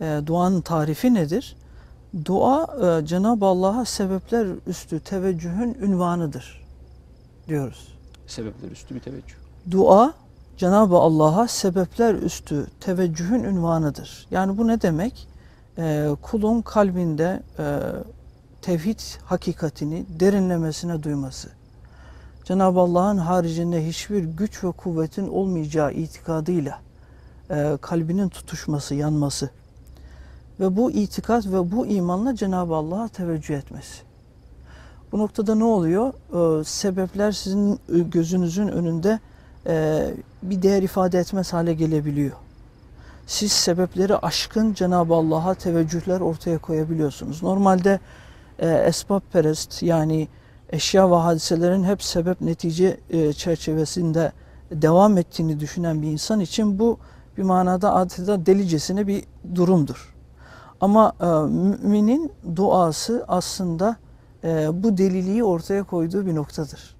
E, duanın tarifi nedir? Dua e, Cenab-ı Allah'a sebepler üstü teveccühün ünvanıdır diyoruz. Sebepler üstü bir teveccüh. Dua Cenab-ı Allah'a sebepler üstü teveccühün ünvanıdır. Yani bu ne demek? E, kulun kalbinde e, tevhid hakikatini derinlemesine duyması. Cenab-ı Allah'ın haricinde hiçbir güç ve kuvvetin olmayacağı itikadıyla e, kalbinin tutuşması, yanması ve bu itikat ve bu imanla Cenab-ı Allah'a teveccüh etmesi. Bu noktada ne oluyor? Ee, sebepler sizin gözünüzün önünde e, bir değer ifade etmez hale gelebiliyor. Siz sebepleri aşkın Cenab-ı Allah'a teveccühler ortaya koyabiliyorsunuz. Normalde e, esbab perest yani eşya ve hadiselerin hep sebep netice e, çerçevesinde devam ettiğini düşünen bir insan için bu bir manada adeta delicesine bir durumdur. Ama e, müminin duası aslında e, bu deliliği ortaya koyduğu bir noktadır.